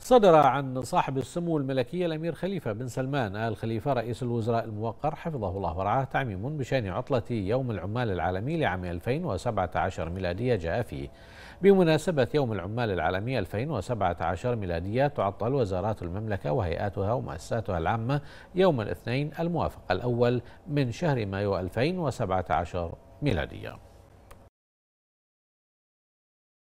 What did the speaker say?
صدر عن صاحب السمو الملكية الأمير خليفة بن سلمان آل خليفة رئيس الوزراء الموقر حفظه الله ورعاه تعميم بشأن عطلة يوم العمال العالمي لعام 2017 ميلادية جاء فيه بمناسبة يوم العمال العالمي 2017 ميلادية تعطل وزارات المملكة وهيئاتها ومؤسساتها العامة يوم الاثنين الموافق الأول من شهر مايو 2017 ميلادية